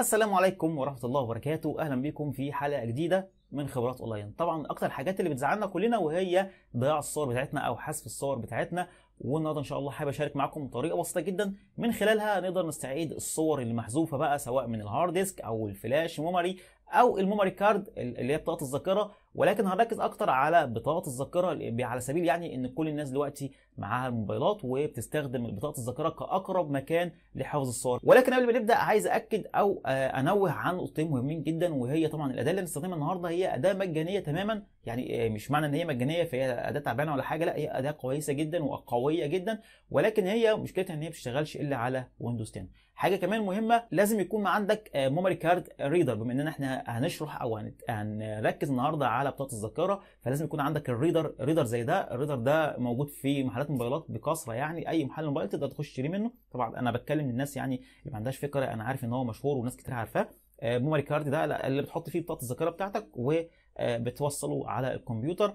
السلام عليكم ورحمه الله وبركاته اهلا بكم في حلقه جديده من خبرات اونلاين طبعا اكتر الحاجات اللي بتزعلنا كلنا وهي ضياع الصور بتاعتنا او حذف الصور بتاعتنا والنهارده ان شاء الله حابب اشارك معاكم طريقه بسيطه جدا من خلالها نقدر نستعيد الصور اللي محذوفه بقى سواء من الهارد ديسك او الفلاش ميموري او الميموري كارد اللي هي بطاقه الذاكره ولكن هنركز اكتر على بطاقه الذاكره على سبيل يعني ان كل الناس دلوقتي معاها الموبايلات وبتستخدم بطاقه الذاكره كاقرب مكان لحفظ الصور ولكن قبل ما نبدا عايز اكد او آه، انوه عن نقطتين مهمين جدا وهي طبعا الاداه اللي هنستخدمها النهارده هي اداه مجانيه تماما يعني آه، مش معنى ان هي مجانيه فهي اداه تعبانه ولا حاجه لا هي اداه كويسه جدا وقويه جدا ولكن هي مشكلتها ان هي ما بتشتغلش الا على ويندوز 10 حاجه كمان مهمه لازم يكون عندك ميموري كارد ريدر بما ان احنا هنشرح او هنركز النهارده على اعلى بطاقه الذاكره فلازم يكون عندك الريدر ريدر زي ده الريدر ده موجود في محلات موبايلات بكثره يعني اي محل موبايل تقدر تخش تشتري منه طبعا انا بتكلم للناس يعني اللي ما عندهاش فكره انا عارف ان هو مشهور وناس كتير عارفاه آه، ميموري كارد ده اللي بتحط فيه بطاقه الذاكره بتاعتك وبتوصله آه، على الكمبيوتر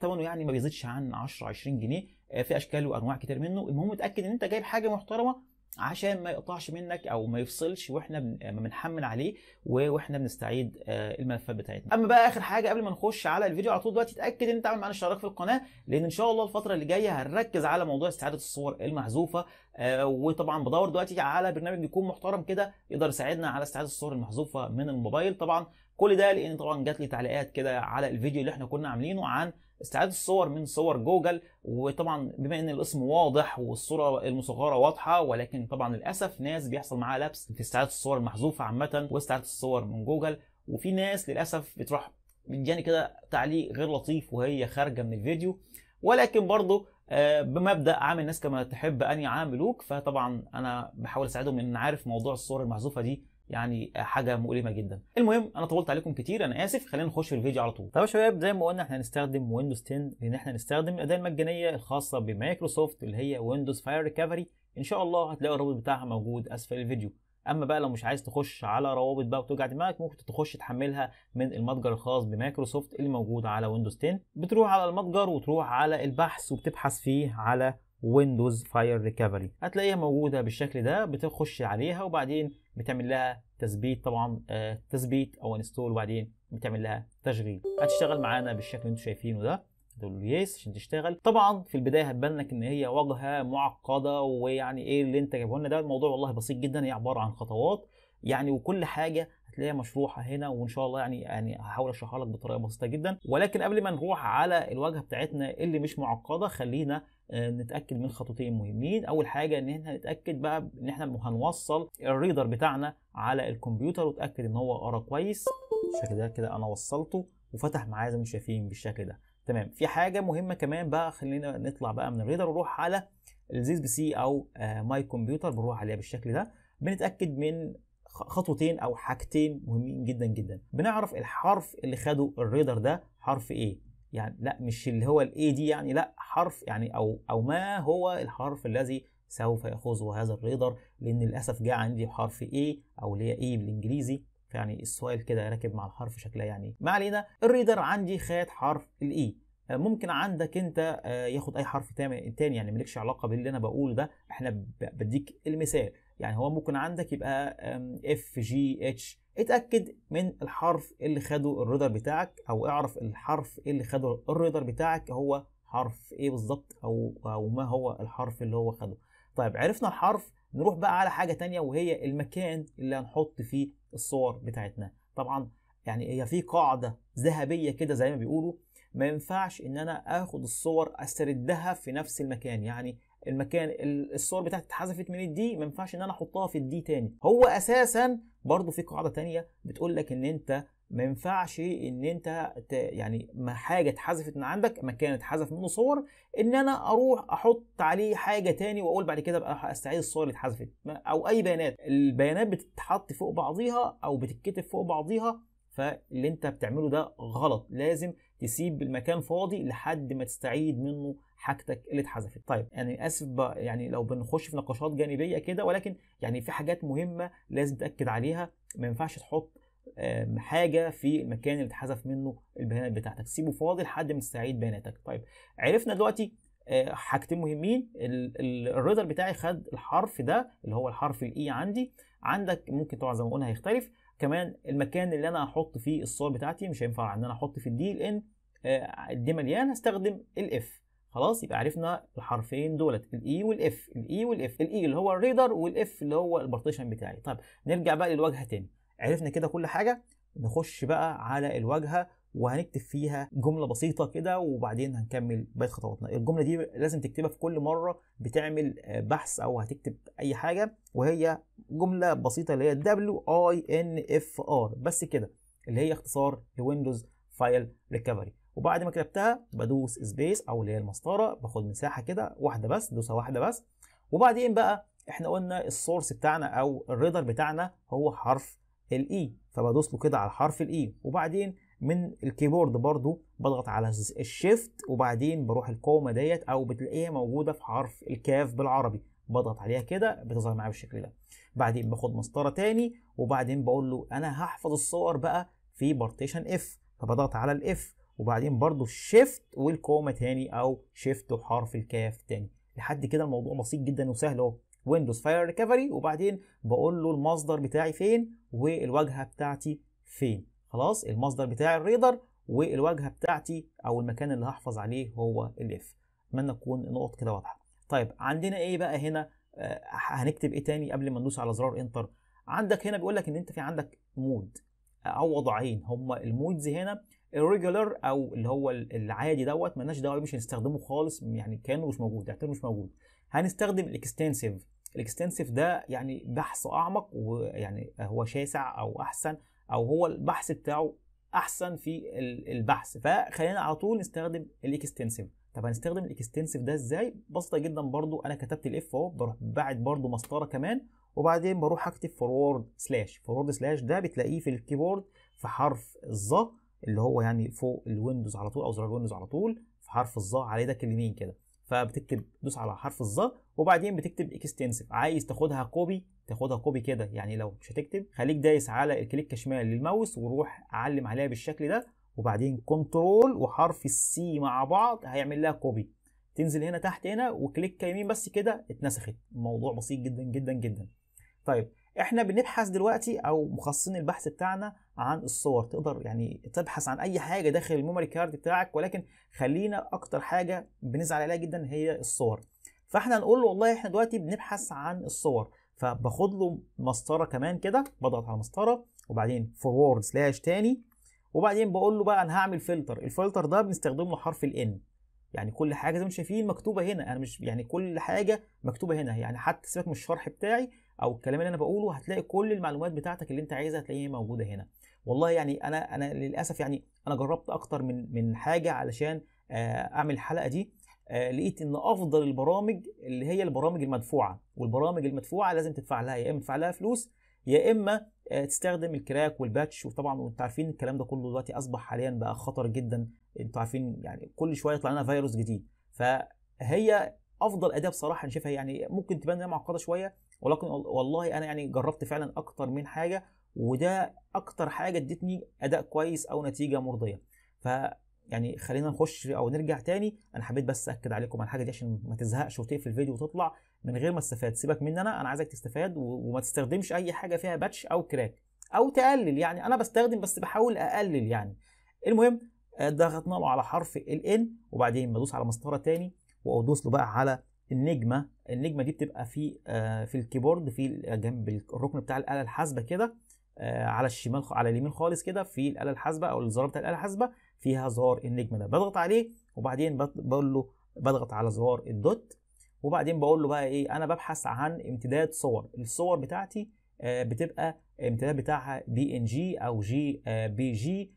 ثمنه آه، يعني ما بيزيدش عن 10 20 جنيه في اشكال وانواع كتير منه المهم اتاكد ان انت جايب حاجه محترمه عشان ما يقطعش منك او ما يفصلش واحنا بنحمل عليه واحنا بنستعيد آه، الملفات بتاعتنا اما بقى اخر حاجه قبل ما نخش على الفيديو على طول دلوقتي اتاكد ان انت عامل معانا اشتراك في القناه لان ان شاء الله الفتره اللي جايه هنركز على موضوع استعاده الصور المحذوفه آه، وطبعا بدور دلوقتي على برنامج يكون محترم كده يقدر يساعدنا على استعاده الصور المحذوفه من الموبايل طبعا كل ده لان طبعا جات لي تعليقات كده على الفيديو اللي احنا كنا عاملينه عن استعاد الصور من صور جوجل وطبعا بما ان الاسم واضح والصوره المصغره واضحه ولكن طبعا للاسف ناس بيحصل معاها لبس في استعاده الصور المحذوفه عامه واستعاده الصور من جوجل وفي ناس للاسف بتروح جاني كده تعليق غير لطيف وهي خارجه من الفيديو ولكن برضه آه، بمبدا عامل الناس كما تحب ان يعاملوك فطبعا انا بحاول اساعدهم ان عارف موضوع الصور المحذوفه دي يعني حاجه مؤلمه جدا المهم انا طولت عليكم كتير انا اسف خلينا نخش في الفيديو على طول طب يا شباب زي ما قلنا احنا هنستخدم ويندوز 10 لان احنا هنستخدم الاداه المجانيه الخاصه بمايكروسوفت اللي هي ويندوز فاير ريكفري ان شاء الله هتلاقوا الرابط بتاعها موجود اسفل الفيديو اما بقى لو مش عايز تخش على روابط بقى وتوجع دماغك ممكن تخش تحملها من المتجر الخاص بمايكروسوفت اللي موجود على ويندوز 10 بتروح على المتجر وتروح على البحث وبتبحث فيه على ويندوز فاير ريكفري هتلاقيها موجوده بالشكل ده بتخش عليها وبعدين بتعمل لها تثبيت طبعا آه، تثبيت او انستول وبعدين بتعمل لها تشغيل هتشتغل معانا بالشكل اللي انتم شايفينه ده تقول له يس عشان تشتغل طبعا في البدايه هتبان لك ان هي واجهه معقده ويعني ايه اللي انت جايبه لنا ده الموضوع والله بسيط جدا هي عباره عن خطوات يعني وكل حاجه هتلاقيها مشروحه هنا وان شاء الله يعني يعني هحاول اشرحها لك بطريقه بسيطه جدا ولكن قبل ما نروح على الواجهه بتاعتنا اللي مش معقده خلينا آه، نتاكد من خطوتين مهمين اول حاجه ان احنا نتاكد بقى ان احنا هنوصل الريدر بتاعنا على الكمبيوتر وتاكد ان هو قرا كويس بالشكل ده كده انا وصلته وفتح معايا زي ما شايفين بالشكل ده تمام في حاجه مهمه كمان بقى خلينا نطلع بقى من الريدر ونروح على الزيز بي سي او ماي آه، كمبيوتر بنروح عليها بالشكل ده بنتاكد من خطوتين او حاجتين مهمين جدا جدا بنعرف الحرف اللي خده الريدر ده حرف ايه يعني لا مش اللي هو الاي دي يعني لا حرف يعني او او ما هو الحرف الذي سوف ياخذه هذا الريدر لان للاسف جاء عندي حرف اي او اللي هي اي بالانجليزي فيعني السؤال كده راكب مع الحرف شكلها يعني ما علينا الريدر عندي خد حرف الاي e. ممكن عندك انت آه، ياخد اي حرف تاني يعني مالكش علاقه باللي انا بقوله ده احنا بديك المثال يعني هو ممكن عندك يبقى اف جي اتش اتاكد من الحرف اللي خده الريدر بتاعك او اعرف الحرف اللي خده الريدر بتاعك هو حرف ايه بالظبط او او ما هو الحرف اللي هو خده طيب عرفنا الحرف نروح بقى على حاجه ثانيه وهي المكان اللي هنحط فيه الصور بتاعتنا طبعا يعني هي في قاعده ذهبيه كده زي ما بيقولوا ما ينفعش ان انا اخد الصور استردها في نفس المكان يعني المكان الصور بتاعتي اتحذفت من الدي ما ينفعش ان انا احطها في الدي تاني هو اساسا برضو في قاعده تانية بتقول لك ان انت ما ينفعش ان انت يعني ما حاجه اتحذفت من عندك مكان اتحذف منه صور ان انا اروح احط عليه حاجه تاني واقول بعد كده بقى استعيد الصور اللي اتحذفت او اي بيانات البيانات بتتحط فوق بعضيها او بتتكتب فوق بعضيها فاللي انت بتعمله ده غلط لازم تسيب المكان فاضي لحد ما تستعيد منه حاجتك اللي اتحذفت طيب يعني اسف بقى يعني لو بنخش في نقاشات جانبيه كده ولكن يعني في حاجات مهمه لازم تاكد عليها ما ينفعش تحط حاجه في المكان اللي اتحذف منه البيانات بتاعتك سيبه فاضي لحد ما تستعيد بياناتك طيب عرفنا دلوقتي آه، حاجتين مهمين الريدر بتاعي خد الحرف ده اللي هو الحرف الاي e عندي عندك ممكن طبعا زي ما قلنا هيختلف كمان المكان اللي انا هحط فيه الصور بتاعتي مش هينفع ان انا احط في الدي لان الدي آه، مليان هستخدم الاف خلاص يبقى عرفنا الحرفين دولت الاي e والاف الاي e والاف الاي e اللي هو الريدر والاف اللي هو البارتيشن بتاعي طب نرجع بقى للواجهه تاني عرفنا كده كل حاجه نخش بقى على الواجهه وهنكتب فيها جمله بسيطه كده وبعدين هنكمل باقي خطواتنا الجمله دي لازم تكتبها في كل مره بتعمل آه، بحث او هتكتب اي حاجه وهي جمله بسيطه اللي هي دبليو اي ان اف ار بس كده اللي هي اختصار لويندوز فايل ريكفري وبعد ما كتبتها بدوس سبيس او اللي هي المسطره باخد مساحه كده واحده بس دوسه واحده بس وبعدين بقى احنا قلنا السورس بتاعنا او الريدر بتاعنا هو حرف الاي e، فبدوس له كده على حرف الاي e. وبعدين من الكيبورد برضو بضغط على الشيفت وبعدين بروح الكومه ديت او بتلاقيها موجوده في حرف الكاف بالعربي بضغط عليها كده بتظهر معايا بالشكل ده بعدين باخد مسطره تاني وبعدين بقول له انا هحفظ الصور بقى في بارتيشن اف فبضغط على الاف وبعدين برضو شيفت والكوما تاني او شيفت وحرف الكاف تاني لحد كده الموضوع بسيط جدا وسهل اهو ويندوز فاير ريكفري وبعدين بقول له المصدر بتاعي فين والواجهه بتاعتي فين خلاص المصدر بتاعي الريدر والواجهه بتاعتي او المكان اللي هحفظ عليه هو الاف اتمنى تكون النقط كده واضحه طيب عندنا ايه بقى هنا آه هنكتب ايه تاني قبل ما ندوس على زرار انتر عندك هنا بيقول لك ان انت في عندك مود او وضعين هما المودز هنا الريجولر او اللي هو العادي دوت مالناش دعوه مش هنستخدمه خالص يعني كانه مش موجود يعتبر مش موجود هنستخدم الاكستنسيف الاكستنسيف ده يعني بحث اعمق ويعني هو شاسع او احسن او هو البحث بتاعه احسن في البحث فخلينا على طول نستخدم الاكستنسيف طب هنستخدم الاكستنسيف ده ازاي بسيطه جدا برضو انا كتبت الاف اهو بروح باعت برضو مسطره كمان وبعدين بروح اكتب فورورد سلاش فورورد سلاش ده بتلاقيه في الكيبورد في حرف الظهر اللي هو يعني فوق الويندوز على طول او زرار الويندوز على طول في حرف الظا على ايدك اليمين كده فبتكتب دوس على حرف الظا وبعدين بتكتب اكستنسيف عايز تاخدها كوبي تاخدها كوبي كده يعني لو مش هتكتب خليك دايس على الكليك شمال للماوس وروح علم عليها بالشكل ده وبعدين كنترول وحرف السي مع بعض هيعمل لها كوبي تنزل هنا تحت هنا وكليك يمين بس كده اتنسخت الموضوع بسيط جدا جدا جدا طيب احنا بنبحث دلوقتي او مخصصين البحث بتاعنا عن الصور تقدر يعني تبحث عن اي حاجه داخل الميموري كارد بتاعك ولكن خلينا اكتر حاجه بنزعل عليها جدا هي الصور فاحنا نقول له والله احنا دلوقتي بنبحث عن الصور فباخد له مسطره كمان كده بضغط على مسطره وبعدين فورورد سلاش تاني وبعدين بقول له بقى انا هعمل فلتر الفلتر ده بنستخدم له حرف الان يعني كل حاجه زي ما شايفين مكتوبه هنا انا مش يعني كل حاجه مكتوبه هنا يعني حتى سيبك من الشرح بتاعي او الكلام اللي انا بقوله هتلاقي كل المعلومات بتاعتك اللي انت عايزها هتلاقيها موجوده هنا والله يعني انا انا للاسف يعني انا جربت اكتر من من حاجه علشان آه، اعمل الحلقه دي آه، لقيت ان افضل البرامج اللي هي البرامج المدفوعه والبرامج المدفوعه لازم تدفع لها يا اما تدفع لها فلوس يا اما آه، تستخدم الكراك والباتش وطبعا وانتوا عارفين الكلام ده كله دلوقتي اصبح حاليا بقى خطر جدا انتوا عارفين يعني كل شويه يطلع لنا فيروس جديد فهي افضل اداه بصراحه انا شايفها يعني ممكن تبان معقده شويه ولكن والله انا يعني جربت فعلا اكتر من حاجه وده اكتر حاجه ادتني اداء كويس او نتيجه مرضيه ف يعني خلينا نخش او نرجع تاني انا حبيت بس اكد عليكم على الحاجه دي عشان ما تزهقش وتقفل الفيديو وتطلع من غير ما تستفاد سيبك مني انا انا عايزك تستفاد وما تستخدمش اي حاجه فيها باتش او كراك او تقلل يعني انا بستخدم بس بحاول اقلل يعني المهم ضغطنا آه، له على حرف ال ان وبعدين بدوس على مسطره تاني وادوس له بقى على النجمه النجمه دي بتبقى في آه، في الكيبورد في جنب الركن بتاع الاله الحاسبه كده آه، على الشمال على اليمين خالص كده في الاله الحاسبه او الزرار بتاع الاله الحاسبه فيها زرار النجم ده بضغط عليه وبعدين بقول له بضغط على زرار الدوت وبعدين بقول له بقى ايه انا ببحث عن امتداد صور الصور بتاعتي آه، بتبقى امتداد بتاعها بي ان جي او جي بي جي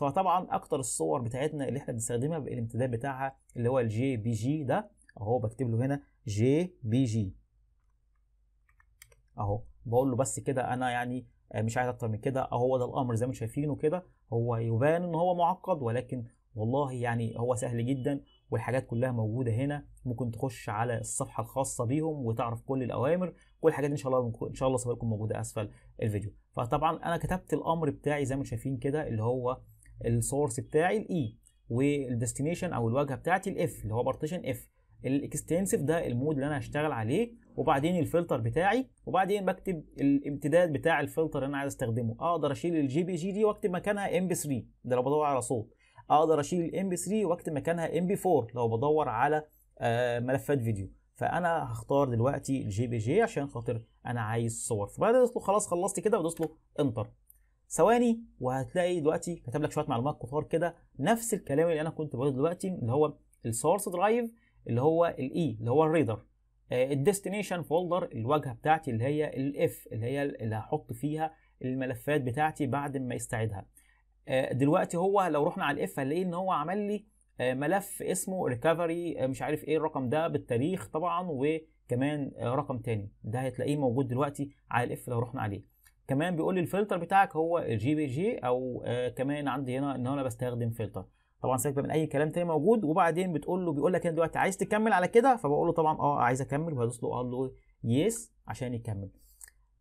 فطبعا اكتر الصور بتاعتنا اللي احنا بنستخدمها الامتداد بتاعها اللي هو الجي بي جي ده اهو بكتب له هنا جي بي جي اهو بقول له بس كده انا يعني آه، مش عايز اكتر من كده آه، هو ده الامر زي ما شايفينه كده هو يبان ان هو معقد ولكن والله يعني هو سهل جدا والحاجات كلها موجوده هنا ممكن تخش على الصفحه الخاصه بيهم وتعرف كل الاوامر كل الحاجات دي ان شاء الله ان شاء الله سيبقى لكم موجوده اسفل الفيديو فطبعا انا كتبت الامر بتاعي زي ما شايفين كده اللي هو السورس بتاعي الاي e، والديستنيشن او الواجهه بتاعتي الاف اللي هو بارتيشن اف الاكستنسيف ده المود اللي انا هشتغل عليه وبعدين الفلتر بتاعي وبعدين بكتب الامتداد بتاع الفلتر اللي انا عايز استخدمه اقدر اشيل الجي بي جي دي واكتب مكانها ام بي 3 ده لو بدور على صوت اقدر اشيل الام بي 3 واكتب مكانها ام بي 4 لو بدور على آه، ملفات فيديو فانا هختار دلوقتي الجي بي جي عشان خاطر انا عايز صور فبعد ادوس له خلاص خلصت كده بدوس له انتر ثواني وهتلاقي دلوقتي كتب لك شويه معلومات كتار كده نفس الكلام اللي انا كنت بقوله دلوقتي اللي هو السورس درايف اللي هو الاي e، اللي هو الريدر آه، الديستنيشن فولدر الواجهه بتاعتي اللي هي الاف اللي هي اللي هحط فيها الملفات بتاعتي بعد ما يستعيدها آه، دلوقتي هو لو رحنا على الاف هنلاقيه ان هو عمل لي آه، ملف اسمه ريكفري مش عارف ايه الرقم ده بالتاريخ طبعا وكمان رقم تاني ده هتلاقيه موجود دلوقتي على الاف لو رحنا عليه كمان بيقول لي الفلتر بتاعك هو الجي بي جي او كمان عندي هنا ان انا بستخدم فلتر طبعا سيبك من اي كلام تاني موجود وبعدين بتقول له بيقول لك انا دلوقتي عايز تكمل على كده فبقول له طبعا اه عايز اكمل وهدوس له اقول له يس عشان يكمل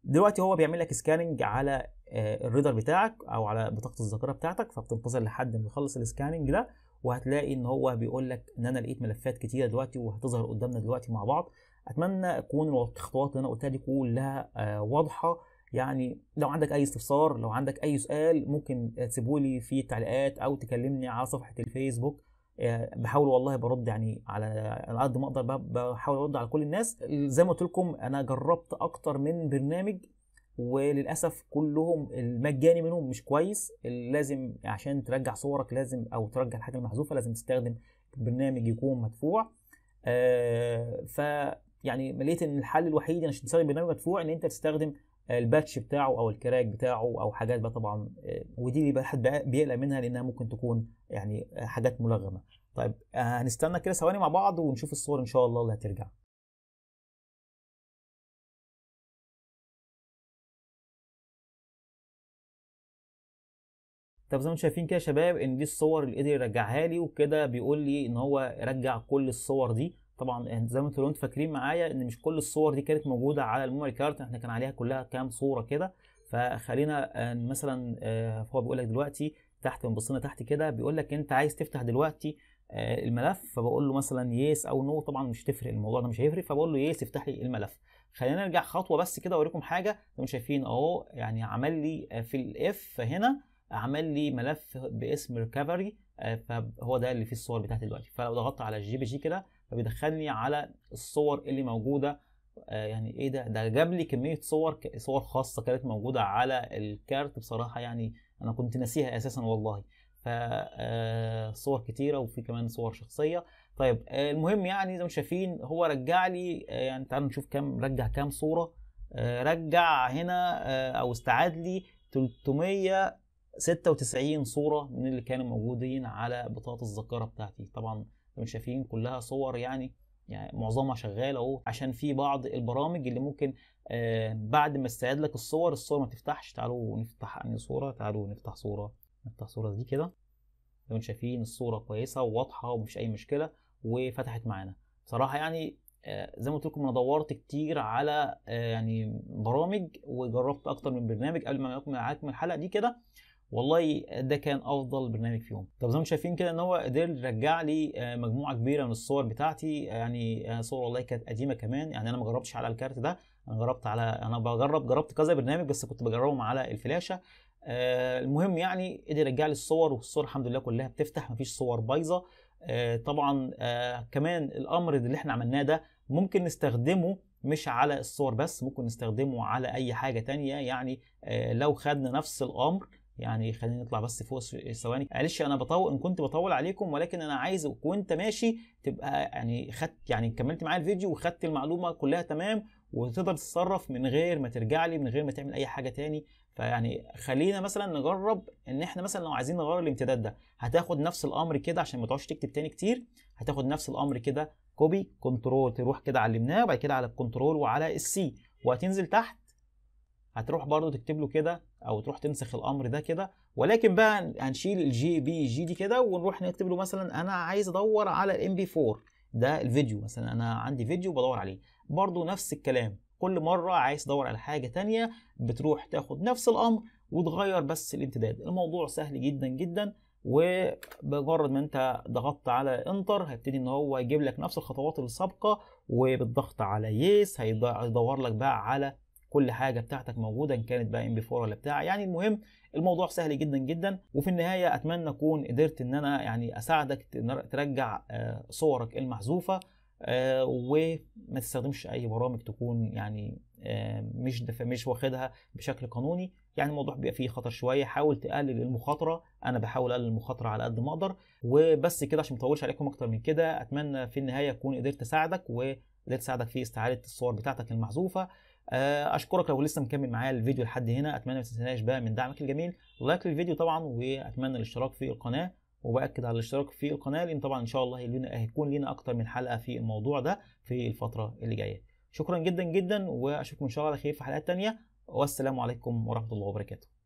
دلوقتي هو بيعمل لك سكاننج على آه، الريدر بتاعك او على بطاقه الذاكره بتاعتك فبتنتظر لحد ما يخلص السكاننج ده وهتلاقي ان هو بيقول لك ان انا لقيت ملفات كتيره دلوقتي وهتظهر قدامنا دلوقتي مع بعض اتمنى تكون الخطوات اللي انا قلتها دي كلها آه، واضحه يعني لو عندك اي استفسار لو عندك اي سؤال ممكن تسيبه لي في التعليقات او تكلمني على صفحه الفيسبوك آه، بحاول والله برد يعني على قد ما اقدر بحاول ارد على كل الناس زي ما قلت لكم انا جربت اكتر من برنامج وللاسف كلهم المجاني منهم مش كويس لازم عشان ترجع صورك لازم او ترجع الحاجه المحذوفه لازم تستخدم برنامج يكون مدفوع آه، ف يعني لقيت ان الحل الوحيد عشان تستخدم برنامج مدفوع ان انت تستخدم الباتش بتاعه او الكراك بتاعه او حاجات بقى طبعا آه، ودي اللي بقى بيقلق منها لانها ممكن تكون يعني حاجات ملغمه طيب آه، هنستنى كده ثواني مع بعض ونشوف الصور ان شاء الله اللي هترجع طب زي ما انتم شايفين كده يا شباب ان دي الصور اللي قدر يرجعها لي وكده بيقول لي ان هو رجع كل الصور دي طبعا زي ما انتوا انتوا فاكرين معايا ان مش كل الصور دي كانت موجوده على الميموري كارت احنا كان عليها كلها كام صوره كده فخلينا آه، مثلا آه، هو بيقول لك دلوقتي تحت بنبص لنا تحت كده بيقول لك انت عايز تفتح دلوقتي آه، الملف فبقول له مثلا يس او نو طبعا مش تفرق الموضوع ده مش هيفرق فبقول له يس افتح لي الملف خلينا نرجع خطوه بس كده اوريكم حاجه انتم شايفين اهو يعني عمل لي في الاف هنا عمل لي ملف باسم ريكفري فهو ده اللي فيه الصور بتاعتي دلوقتي فلو ضغطت على الجي بي جي كده فبيدخلني على الصور اللي موجوده آه يعني ايه ده ده جاب لي كميه صور صور خاصه كانت موجوده على الكارت بصراحه يعني انا كنت ناسيها اساسا والله آه، صور كتيره وفي كمان صور شخصيه طيب آه، المهم يعني زي ما شايفين هو رجع لي آه، يعني تعالوا نشوف كام رجع كام صوره رجع هنا او استعاد لي 396 صوره من اللي كانوا موجودين على بطاقه الذاكره بتاعتي طبعا كانوا شايفين كلها صور يعني يعني معظمها شغال اهو عشان في بعض البرامج اللي ممكن آه بعد ما استعيد لك الصور الصور ما تفتحش تعالوا نفتح اني صوره تعالوا نفتح صوره نفتح صوره دي كده لو انتم شايفين الصوره كويسه وواضحه ومفيش اي مشكله وفتحت معانا بصراحه يعني آه زي ما قلت لكم انا دورت كتير على آه يعني برامج وجربت اكتر من برنامج قبل ما اكمل الحلقه دي كده والله ده كان افضل برنامج فيهم طب زي ما انتم شايفين كده ان هو قدر يرجع لي آه، مجموعه كبيره من الصور بتاعتي آه، يعني آه، صور والله كانت قديمه كمان يعني انا ما جربتش على الكارت ده انا جربت على انا بجرب جربت كذا برنامج بس كنت بجربهم على الفلاشه المهم يعني قدر يرجع لي الصور والصور الحمد لله كلها بتفتح ما فيش صور بايظه طبعا كمان الامر اللي احنا عملناه ده ممكن نستخدمه مش على الصور بس ممكن نستخدمه على اي حاجة تانية يعني لو خدنا نفس الامر يعني خلينا نطلع بس فوق ثواني معلش انا بطول ان كنت بطول عليكم ولكن انا عايز وانت ماشي تبقى يعني خدت يعني كملت معايا الفيديو وخدت المعلومه كلها تمام وتقدر تتصرف من غير ما ترجع لي من غير ما تعمل اي حاجه تاني فيعني خلينا مثلا نجرب ان احنا مثلا لو عايزين نغير الامتداد ده هتاخد نفس الامر كده عشان ما تقعدش تكتب تاني كتير هتاخد نفس الامر كده كوبي كنترول تروح كده علمناه وبعد كده على الكنترول وعلى السي وهتنزل تحت هتروح برضو تكتب له كده او تروح تنسخ الامر ده كده ولكن بقى هنشيل الجي بي جي دي كده ونروح نكتب له مثلا انا عايز ادور على الام بي 4 ده الفيديو مثلا انا عندي فيديو بدور عليه برضو نفس الكلام كل مره عايز تدور على حاجه تانية بتروح تاخد نفس الامر وتغير بس الامتداد الموضوع سهل جدا جدا وبمجرد ما انت ضغطت على انتر هيبتدي ان هو يجيب لك نفس الخطوات السابقه وبالضغط على يس هيدور لك بقى على كل حاجه بتاعتك موجوده ان كانت بقى ام بي 4 ولا بتاع يعني المهم الموضوع سهل جدا جدا وفي النهايه اتمنى اكون قدرت ان انا يعني اساعدك ترجع آه، صورك المحذوفه آه، وما تستخدمش اي برامج تكون يعني آه، مش مش واخدها بشكل قانوني يعني الموضوع بيبقى فيه خطر شويه حاول تقلل المخاطره انا بحاول اقلل المخاطره على قد ما اقدر وبس كده عشان ما اطولش عليكم اكتر من كده اتمنى في النهايه اكون قدرت اساعدك وقدرت اساعدك في استعاده الصور بتاعتك المحذوفه آه، اشكرك لو لسه مكمل معايا الفيديو لحد هنا اتمنى ما تنساش بقى من دعمك الجميل لايك للفيديو طبعا واتمنى الاشتراك في القناه وباكد على الاشتراك في القناه لان طبعا ان شاء الله هيكون لنا اكتر من حلقه في الموضوع ده في الفتره اللي جايه شكرا جدا جدا واشوفكم ان شاء الله على خير في حلقات تانيه والسلام عليكم ورحمه الله وبركاته